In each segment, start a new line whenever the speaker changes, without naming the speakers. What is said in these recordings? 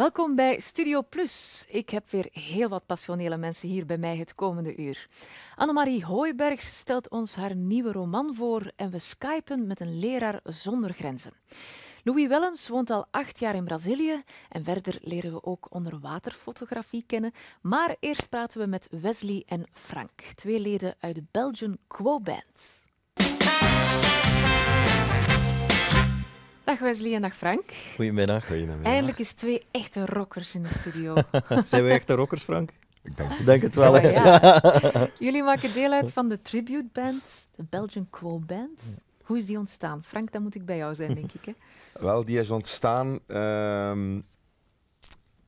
Welkom bij Studio Plus. Ik heb weer heel wat passionele mensen hier bij mij het komende uur. Annemarie Hooibergs stelt ons haar nieuwe roman voor en we skypen met een leraar zonder grenzen. Louis Willems woont al acht jaar in Brazilië en verder leren we ook onderwaterfotografie kennen. Maar eerst praten we met Wesley en Frank, twee leden uit de Belgian Quo Band. Dag Wesley en dag Frank.
Goedemiddag. Goedemiddag. Eindelijk
is twee echte rockers in de studio. Zijn we echte
rockers, Frank? Ik denk, ik denk het wel. Jullie maken deel uit
van de tribute band, de Belgian Quo Band. Hoe is die ontstaan? Frank, dat moet ik bij jou zijn, denk ik. Hè?
Wel, die is ontstaan ehm,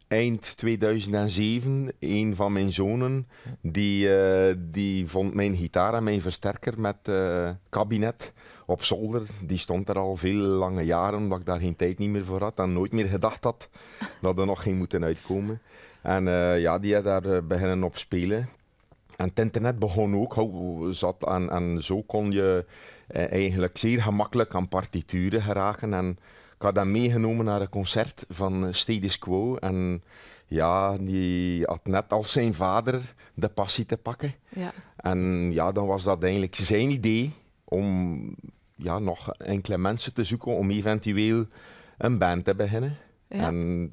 eind 2007. Een van mijn zonen die, eh, die vond mijn gitaar en mijn versterker met eh, kabinet op zolder. Die stond er al veel lange jaren, omdat ik daar geen tijd niet meer voor had en nooit meer gedacht had dat er nog geen moeten uitkomen. En eh, ja, die had daar eh, beginnen op spelen. En het internet begon ook, zat, en, en zo kon je eh, eigenlijk zeer gemakkelijk aan partituren geraken. En ik had dat meegenomen naar een concert van Status Quo. En ja, die had net als zijn vader de passie te pakken. Ja. En ja, dan was dat eigenlijk zijn idee om ja, nog enkele mensen te zoeken om eventueel een band te beginnen. En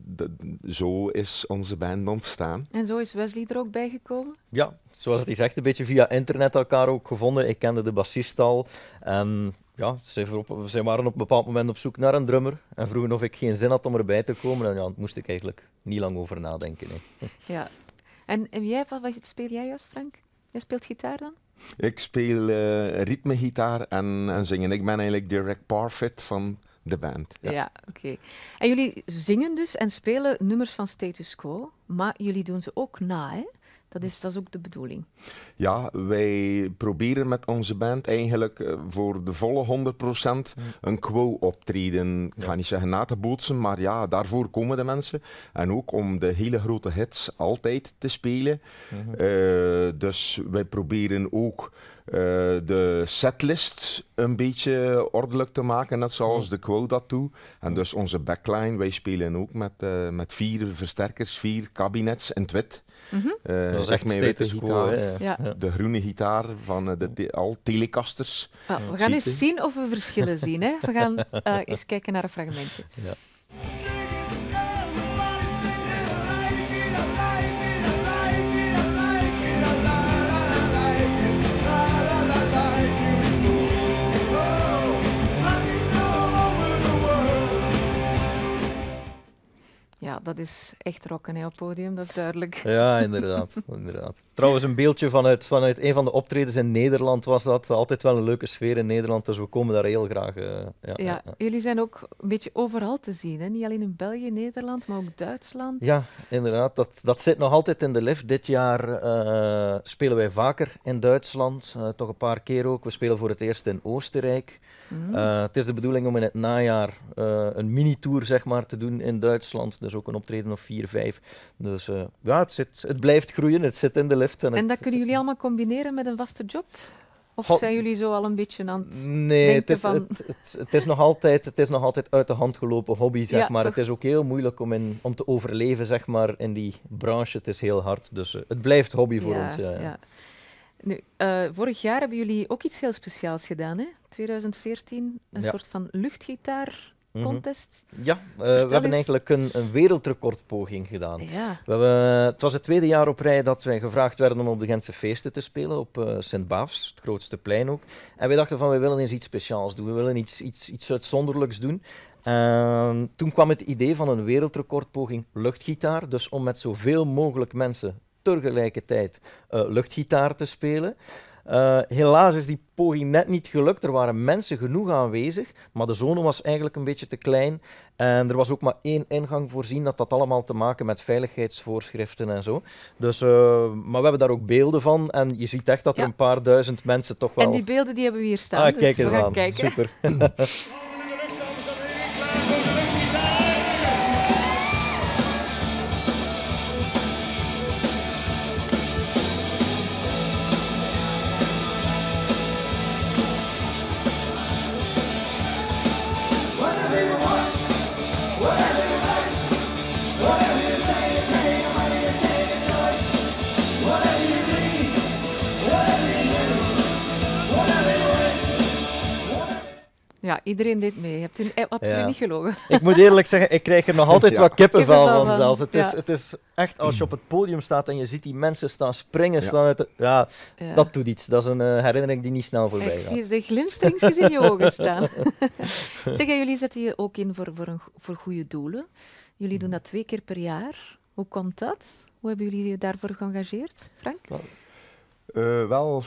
zo is onze
band ontstaan.
En zo is Wesley er ook bij gekomen?
Ja, zoals het is echt een beetje via internet elkaar ook gevonden. Ik kende de bassist al. En ja, zij, waren op een bepaald moment op zoek naar een drummer en vroegen of ik geen zin had om erbij te komen. En ja, daar moest ik eigenlijk niet lang over nadenken.
Ja. En, en jij, wat speel jij juist, Frank? Jij speelt gitaar dan?
Ik speel uh, ritmegitaar en, en zingen. Ik ben eigenlijk direct parfit van de band.
Ja, oké. En jullie zingen dus en spelen nummers van status quo, maar jullie doen ze ook na, hè? Dat is, dat is ook de bedoeling.
Ja, wij proberen met onze band eigenlijk eh, voor de volle 100% een quo-optreden. Ik ga niet zeggen na te bootsen, maar ja, daarvoor komen de mensen. En ook om de hele grote hits altijd te spelen. Mhm. Eh, dus wij proberen ook eh, de setlist een beetje ordelijk te maken, net zoals mhm. de quote dat doet. En mhm. dus onze backline, wij spelen ook met, met vier versterkers, vier kabinets en twit. Mm -hmm. echt mijn ja. De groene gitaar van eh, de al Telecasters. Ah, we gaan eens zien
of we verschillen zien. Hè. We gaan eh, eens kijken naar een fragmentje. Ja. is echt rocken op podium, dat is duidelijk. Ja, inderdaad.
inderdaad. Trouwens, een beeldje vanuit, vanuit een van de optredens in Nederland was dat. Altijd wel een leuke sfeer in Nederland, dus we komen daar heel graag. Uh, ja,
jullie zijn ook een beetje overal te zien. Hè? Niet alleen in België, Nederland, maar ook Duitsland. Ja,
inderdaad. Dat, dat zit nog altijd in de lift. Dit jaar eh, spelen wij vaker in Duitsland, eh, toch een paar keer ook. We spelen voor het eerst in Oostenrijk. Mm. het is de bedoeling om in het najaar een mini-tour zeg maar, te doen in Duitsland. Dus ook een optreden of vier, vijf. Dus eh, ja, het, zit, het blijft groeien, het zit in de lift. En, en
dat kunnen jullie allemaal combineren met een vaste job? Of zijn jullie zo al een beetje aan het nee, het is,
het, is nog altijd, het is nog altijd uit de hand gelopen hobby, zeg maar. Het is ook heel moeilijk om, in, om te overleven, zeg maar, in die branche. Het is heel hard, dus eh, het blijft hobby voor ons. Ja, ja.
Nu, eh, vorig jaar hebben jullie ook iets heel speciaals gedaan, hè? 2014, een soort van luchtgitaar Mhm. contest. Ja, eh, we hebben eigenlijk
een, een wereldrecordpoging gedaan. We eh, het was het tweede jaar op rij dat wij gevraagd werden om op de Gentse feesten te spelen, op uh, eh, Sint-Baafs, het grootste plein ook. En wij dachten van, we willen eens iets speciaals doen, we willen iets, iets, iets uitzonderlijks doen. Ehm, toen kwam het idee van een wereldrecordpoging luchtgitaar, dus om met zoveel mogelijk mensen tegelijkertijd luchtgitaar te spelen. Eh, helaas is die poging net niet gelukt. Er waren mensen genoeg aanwezig, maar de zone was eigenlijk een beetje te klein. En er was ook maar één ingang voorzien. Dat had allemaal te maken met veiligheidsvoorschriften en zo. Dus, eh, maar we hebben daar ook beelden van. En je ziet echt dat er een paar duizend mensen toch wel. En die beelden die hebben we hier staan. Ah, dus kijk eens aan. Kijken. Super.
Ja, iedereen deed mee. Je hebt in, eh, absoluut niet gelogen. Ik moet eerlijk zeggen, ik krijg er nog altijd wat kippenvel, van zelfs. Het, is, het
is echt, als je op het podium staat en je ziet die mensen staan springen, staan uit ja, dat doet iets. Dat is een eh, herinnering die niet snel voorbij gaat. Ik zie de glinsterings in je ogen staan. zeg, jullie
zetten je ook in voor, voor, een, voor goede doelen. Jullie doen dat twee keer per jaar. Hoe komt dat? Hoe hebben jullie je daarvoor geëngageerd, Frank?
wel eh,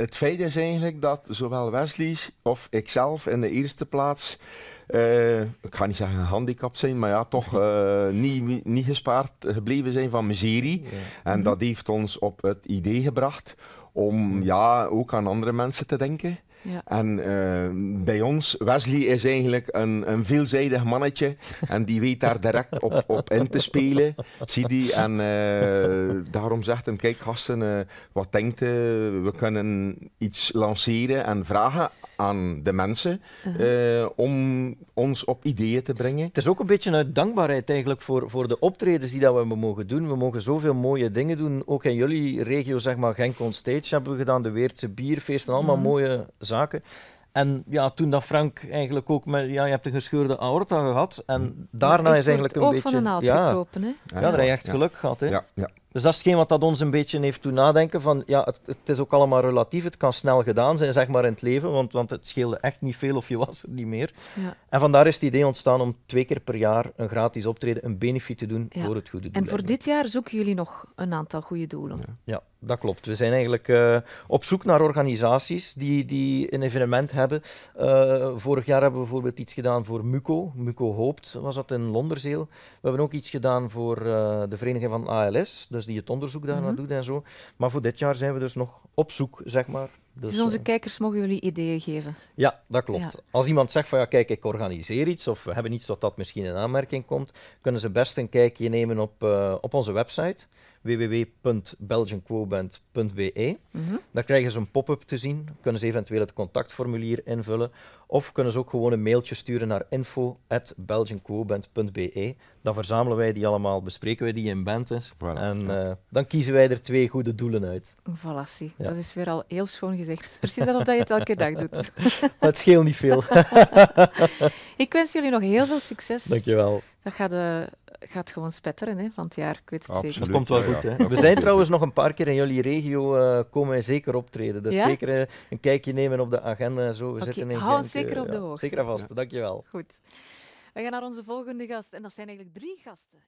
het feit is eigenlijk dat zowel Wesley's of ikzelf in de eerste plaats, eh, ik ga niet zeggen gehandicapt zijn, maar ja, toch eh, niet, niet gespaard gebleven zijn van miserie. Ja. En mhm. dat heeft ons op het idee gebracht om mhm. ja, ook aan andere mensen te denken. En eh, bij ons, Wesley is eigenlijk een, een veelzijdig mannetje en die weet daar direct op, op in te spelen, zie die. En eh, daarom zegt hem, kijk gasten, eh, wat denkt u? We kunnen iets lanceren en vragen aan de mensen eh, om
ons op ideeën te brengen. Het is ook een beetje uit dankbaarheid eigenlijk voor, voor de optredens die dat we mogen doen. We mogen zoveel mooie dingen doen. Ook in jullie regio, zeg maar, Genk on Stage hebben we gedaan, de Weertse Bierfeesten, allemaal mhm. mooie zaken. En ja, toen dat Frank eigenlijk ook met, ja, je hebt een gescheurde aorta gehad en mhm. daarna is eigenlijk een beetje... ook van een naald ja, gekropen, hè? Ja, ja, daar heb je echt geluk gehad, hè? ja. Dus dat is hetgeen wat dat ons een beetje heeft doen nadenken van, ja, het, het, is ook allemaal relatief, het kan snel gedaan zijn, zeg maar, in het leven, want, want het scheelde echt niet veel of je was er niet meer. Ja. En vandaar is het idee ontstaan om twee keer per jaar een gratis optreden, een benefit te doen voor het goede doel. En voor dit
jaar zoeken jullie nog een aantal goede doelen.
Ja, dat klopt. We zijn eigenlijk eh, op zoek naar organisaties die, die een evenement hebben. Eh, vorig jaar hebben we bijvoorbeeld iets gedaan voor MUCO. MUCO Hoopt was dat in Londerzeel. We hebben ook iets gedaan voor eh, de vereniging van ALS, dus die het onderzoek daarna mm doet en zo. Maar voor dit jaar zijn we dus nog op zoek, zeg maar. Dus, dus onze
kijkers mogen jullie ideeën geven. Ja, dat klopt.
Als iemand zegt van ja, kijk, ik organiseer iets of we hebben iets dat dat misschien in aanmerking komt, kunnen ze best een kijkje nemen op, op onze website www.belgianquoband.be. Mm Dan krijgen ze een pop-up te zien, kunnen ze eventueel het contactformulier invullen of kunnen ze ook gewoon een mailtje sturen naar info.belgianquoband.be. Dan verzamelen wij die allemaal, bespreken wij die in band. en eh, dan kiezen wij er twee goede doelen uit.
Voilà, dat is weer al heel schoon gezegd. Het is precies alsof je het elke dag doet. het scheelt niet veel. Ik wens jullie nog heel veel succes. Dankjewel. Dat gaat de eh, gaat gewoon spetteren hè, van het jaar, ik weet het Absoluut, zeker. Dat komt wel goed. hè. We zijn
trouwens nog een paar keer in jullie regio eh, komen en zeker optreden. Dus zeker eh, een kijkje nemen op de agenda en zo. We zitten in hou Gent, zeker eh, op de hoogte. Zeker vast, dankjewel.
Goed. We gaan naar onze volgende gast en dat zijn eigenlijk drie gasten.